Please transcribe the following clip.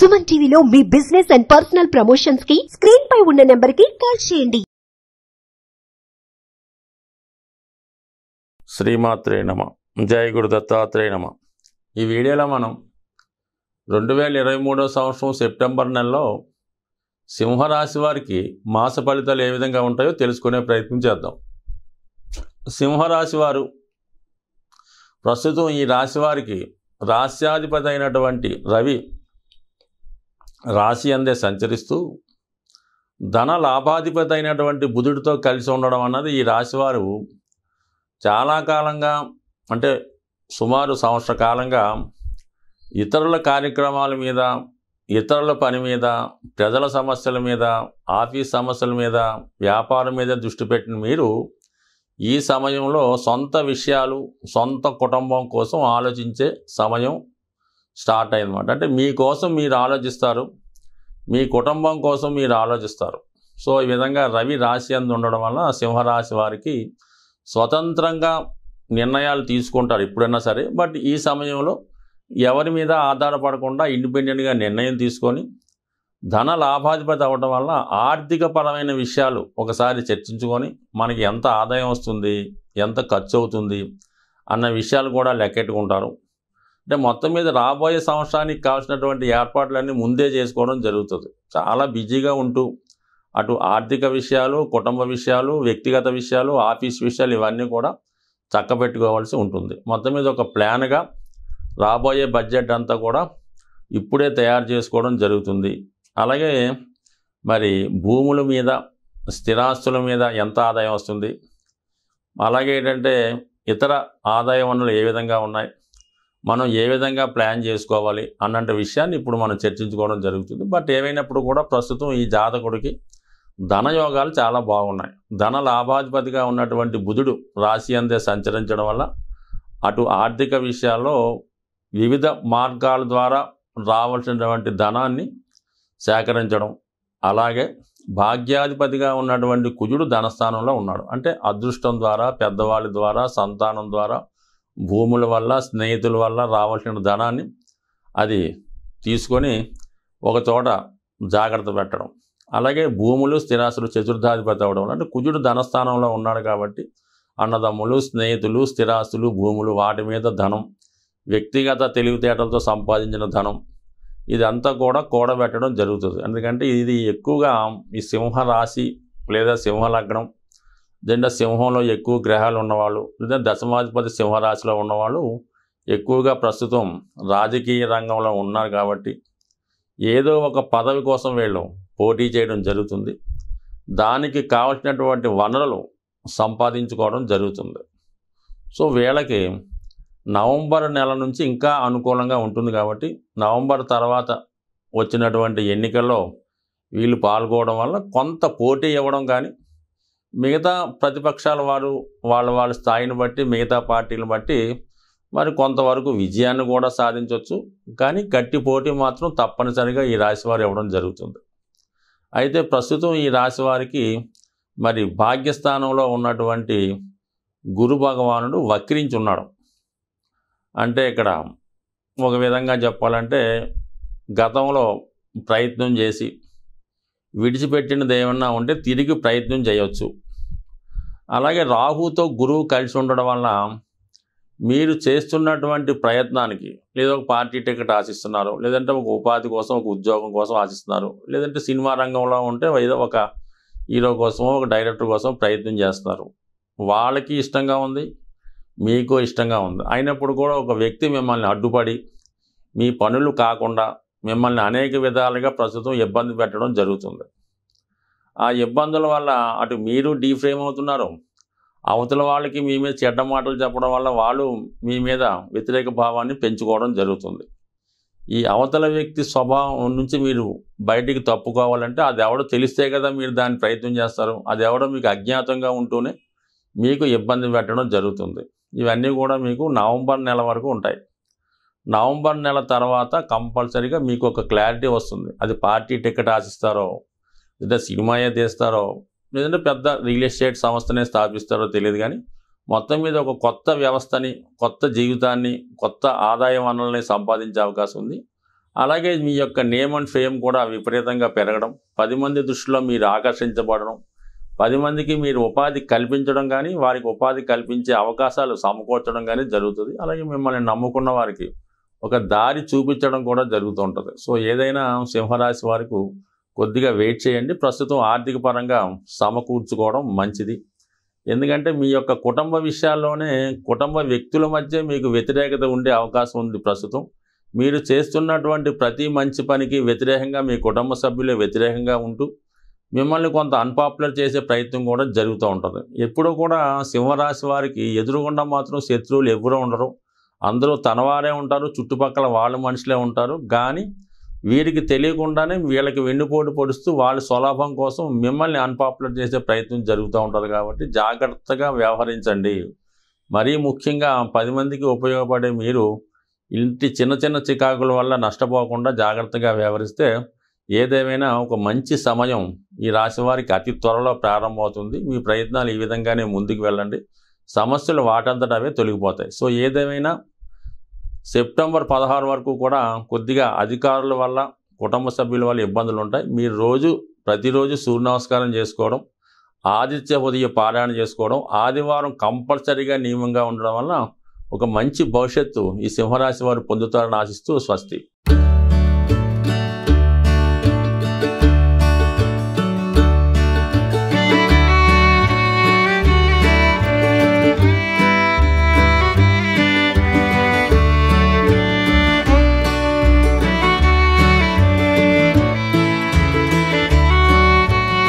సుమన్ టీవీలో మీ business and personal promotions కి స్క్రీన్ పై ఉన్న నెంబర్ కి కాల్ చేయండి శ్రీమాత్రే నమ జయ గురు దత్తాత్రేయ నమ ఈ వీడియోలో మనం రెండు వేల ఇరవై మూడో సంవత్సరం సెప్టెంబర్ నెలలో సింహరాశి వారికి మాస ఫలితాలు ఏ విధంగా ఉంటాయో తెలుసుకునే ప్రయత్నం చేద్దాం సింహరాశి వారు ప్రస్తుతం ఈ రాశి వారికి అయినటువంటి రవి రాశి అందే సంచరిస్తూ ధన లాభాధిపతి అయినటువంటి బుధుడితో కలిసి ఉండడం అన్నది ఈ రాశివారు చాలా కాలంగా అంటే సుమారు సంవత్సర కాలంగా ఇతరుల కార్యక్రమాల మీద ఇతరుల పని మీద ప్రజల సమస్యల మీద ఆఫీస్ సమస్యల మీద వ్యాపారం మీద దృష్టి పెట్టిన మీరు ఈ సమయంలో సొంత విషయాలు సొంత కుటుంబం కోసం ఆలోచించే సమయం స్టార్ట్ అనమాట అంటే మీకోసం మీరు ఆలోచిస్తారు మీ కుటుంబం కోసం మీరు ఆలోచిస్తారు సో ఈ విధంగా రవి రాశి అందు ఉండడం వల్ల సింహరాశి వారికి స్వతంత్రంగా నిర్ణయాలు తీసుకుంటారు ఎప్పుడైనా సరే బట్ ఈ సమయంలో ఎవరి మీద ఆధారపడకుండా ఇండిపెండెంట్గా నిర్ణయం తీసుకొని ధన లాభాధిపతి అవ్వడం వల్ల ఆర్థిక పరమైన విషయాలు ఒకసారి చర్చించుకొని మనకి ఎంత ఆదాయం వస్తుంది ఎంత ఖర్చు అవుతుంది అన్న విషయాలు కూడా లెక్కెట్టుకుంటారు అంటే మొత్తం మీద రాబోయే సంవత్సరానికి కావాల్సినటువంటి ఏర్పాట్లన్నీ ముందే చేసుకోవడం జరుగుతుంది చాలా బిజీగా ఉంటూ అటు ఆర్థిక విషయాలు కుటుంబ విషయాలు వ్యక్తిగత విషయాలు ఆఫీస్ విషయాలు ఇవన్నీ కూడా చక్కబెట్టుకోవాల్సి ఉంటుంది మొత్తం మీద ఒక ప్లాన్గా రాబోయే బడ్జెట్ అంతా కూడా ఇప్పుడే తయారు చేసుకోవడం జరుగుతుంది అలాగే మరి భూముల మీద స్థిరాస్తుల మీద ఎంత ఆదాయం వస్తుంది అలాగే ఏంటంటే ఇతర ఆదాయ వనరులు ఏ విధంగా ఉన్నాయి మనం ఏ విధంగా ప్లాన్ చేసుకోవాలి అన్నంటి విషయాన్ని ఇప్పుడు మనం చర్చించుకోవడం జరుగుతుంది బట్ ఏమైనప్పుడు కూడా ప్రస్తుతం ఈ జాతకుడికి ధనయోగాలు చాలా బాగున్నాయి ధన లాభాధిపతిగా ఉన్నటువంటి బుధుడు రాశి అందే సంచరించడం వల్ల అటు ఆర్థిక విషయాల్లో వివిధ మార్గాల ద్వారా రావాల్సినటువంటి ధనాన్ని సేకరించడం అలాగే భాగ్యాధిపతిగా ఉన్నటువంటి కుజుడు ధనస్థానంలో ఉన్నాడు అంటే అదృష్టం ద్వారా పెద్దవాళ్ళ ద్వారా సంతానం ద్వారా భూముల వల్ల స్నేహితుల వల్ల రావాల్సిన ధనాన్ని అది తీసుకొని ఒక చోట జాగ్రత్త పెట్టడం అలాగే భూములు స్థిరాస్తులు చతుర్థాధిపతి అవడం అంటే కుజుడు ధనస్థానంలో ఉన్నాడు కాబట్టి అన్నదమ్ములు స్నేహితులు స్థిరాస్తులు భూములు వాటి మీద ధనం వ్యక్తిగత తెలివితేటలతో సంపాదించిన ధనం ఇదంతా కూడా కూడబెట్టడం జరుగుతుంది ఎందుకంటే ఇది ఎక్కువగా ఈ సింహరాశి లేదా సింహలగ్నం దీంట్లో సింహంలో ఎక్కువ గ్రహాలు ఉన్నవాళ్ళు లేదా దశమాధిపతి సింహరాశిలో ఉన్నవాళ్ళు ఎక్కువగా ప్రస్తుతం రాజకీయ రంగంలో ఉన్నారు కాబట్టి ఏదో ఒక పదవి కోసం వీళ్ళు పోటీ చేయడం జరుగుతుంది దానికి కావలసినటువంటి వనరులు సంపాదించుకోవడం జరుగుతుంది సో వీళ్ళకి నవంబర్ నెల నుంచి ఇంకా అనుకూలంగా ఉంటుంది కాబట్టి నవంబర్ తర్వాత వచ్చినటువంటి ఎన్నికల్లో వీళ్ళు పాల్గొనడం వల్ల కొంత పోటీ ఇవ్వడం కానీ మిగతా ప్రతిపక్షాల వారు వాళ్ళ వాళ్ళ స్థాయిని బట్టి మిగతా పార్టీని బట్టి మరి కొంతవరకు విజయాన్ని కూడా సాధించవచ్చు కానీ గట్టి పోటీ మాత్రం తప్పనిసరిగా ఈ రాశివారు ఇవ్వడం జరుగుతుంది అయితే ప్రస్తుతం ఈ రాశివారికి మరి భాగ్యస్థానంలో ఉన్నటువంటి గురు భగవానుడు వక్రించి ఉన్నాడు అంటే ఇక్కడ ఒక విధంగా చెప్పాలంటే గతంలో ప్రయత్నం చేసి విడిచిపెట్టినది ఏమన్నా ఉంటే తిరిగి ప్రయత్నం చేయవచ్చు అలాగే రాహుతో గురువు కలిసి ఉండడం వల్ల మీరు చేస్తున్నటువంటి ప్రయత్నానికి లేదా ఒక పార్టీ టికెట్ ఆశిస్తున్నారు లేదంటే ఒక ఉపాధి కోసం ఒక ఉద్యోగం కోసం ఆశిస్తున్నారు లేదంటే సినిమా రంగంలో ఉంటే ఏదో ఒక హీరో కోసమో ఒక డైరెక్టర్ కోసం ప్రయత్నం చేస్తున్నారు వాళ్ళకి ఇష్టంగా ఉంది మీకు ఇష్టంగా ఉంది అయినప్పుడు కూడా ఒక వ్యక్తి మిమ్మల్ని అడ్డుపడి మీ పనులు కాకుండా మిమ్మల్ని అనేక విధాలుగా ప్రస్తుతం ఇబ్బంది పెట్టడం జరుగుతుంది ఆ ఇబ్బందుల వల్ల అటు మీరు డీఫ్రేమ్ అవుతున్నారు అవతల వాళ్ళకి మీ మీద చెడ్డ మాటలు చెప్పడం వల్ల వాళ్ళు మీ మీద వ్యతిరేక భావాన్ని పెంచుకోవడం జరుగుతుంది ఈ అవతల వ్యక్తి స్వభావం నుంచి మీరు బయటికి తప్పుకోవాలంటే అది ఎవడో తెలిస్తే కదా మీరు దాన్ని ప్రయత్నం చేస్తారు అది ఎవడో మీకు అజ్ఞాతంగా ఉంటూనే మీకు ఇబ్బంది పెట్టడం జరుగుతుంది ఇవన్నీ కూడా మీకు నవంబర్ నెల వరకు ఉంటాయి నవంబర్ నెల తర్వాత కంపల్సరీగా మీకు ఒక క్లారిటీ వస్తుంది అది పార్టీ టికెట్ ఆశిస్తారో లేదా సినిమాయే తీస్తారో లేదంటే పెద్ద రియల్ ఎస్టేట్ సంస్థనే స్థాపిస్తారో తెలియదు కానీ మొత్తం మీద ఒక కొత్త వ్యవస్థని కొత్త జీవితాన్ని కొత్త ఆదాయ వనరుల్ని సంపాదించే అవకాశం ఉంది అలాగే మీ యొక్క నేమ్ అండ్ ఫేమ్ కూడా విపరీతంగా పెరగడం పది మంది దృష్టిలో మీరు ఆకర్షించబడడం పది మందికి మీరు ఉపాధి కల్పించడం కానీ వారికి ఉపాధి కల్పించే అవకాశాలు సమకూర్చడం కానీ జరుగుతుంది అలాగే మిమ్మల్ని నమ్ముకున్న వారికి ఒక దారి చూపించడం కూడా జరుగుతూ ఉంటుంది సో ఏదైనా సింహరాశి వారికి కొద్దిగా వెయిట్ చేయండి ప్రస్తుతం ఆర్థిక పరంగా సమకూర్చుకోవడం మంచిది ఎందుకంటే మీ యొక్క కుటుంబ విషయాల్లోనే కుటుంబ వ్యక్తుల మధ్య మీకు వ్యతిరేకత ఉండే అవకాశం ఉంది ప్రస్తుతం మీరు చేస్తున్నటువంటి ప్రతి మంచి పనికి వ్యతిరేకంగా మీ కుటుంబ సభ్యులే వ్యతిరేకంగా ఉంటూ మిమ్మల్ని కొంత అన్పాపులర్ చేసే ప్రయత్నం కూడా జరుగుతూ ఉంటుంది ఎప్పుడూ కూడా సింహరాశి వారికి ఎదురుగుండా మాత్రం శత్రువులు ఎవరూ ఉండరు అందరూ తనవారే ఉంటారు చుట్టుపక్కల వాళ్ళ మనుషులే ఉంటారు కానీ వీరికి తెలియకుండానే వీళ్ళకి వెన్నుపోటు పొడుస్తూ వాళ్ళ స్వలాభం కోసం మిమ్మల్ని అన్పాపులర్ చేసే ప్రయత్నం జరుగుతూ ఉంటుంది కాబట్టి జాగ్రత్తగా వ్యవహరించండి మరీ ముఖ్యంగా పది మందికి ఉపయోగపడే మీరు ఇంటి చిన్న చిన్న చికాకుల వల్ల నష్టపోకుండా జాగ్రత్తగా వ్యవహరిస్తే ఏదేమైనా ఒక మంచి సమయం ఈ రాశి వారికి అతి త్వరలో ప్రారంభమవుతుంది మీ ప్రయత్నాలు ఈ విధంగానే ముందుకు వెళ్ళండి సమస్యలు వాటంతట అవే తొలగిపోతాయి సో ఏదేమైనా సెప్టెంబర్ పదహారు వరకు కూడా కొద్దిగా అధికారుల వల్ల కుటుంబ సభ్యుల వల్ల ఇబ్బందులు ఉంటాయి మీరు రోజు ప్రతిరోజు సూర్య నమస్కారం చేసుకోవడం ఆదిత్య ఉదయ పారాయణ చేసుకోవడం ఆదివారం కంపల్సరీగా నియమంగా ఉండడం వల్ల ఒక మంచి భవిష్యత్తు ఈ సింహరాశి వారు పొందుతారని ఆశిస్తూ స్వస్తి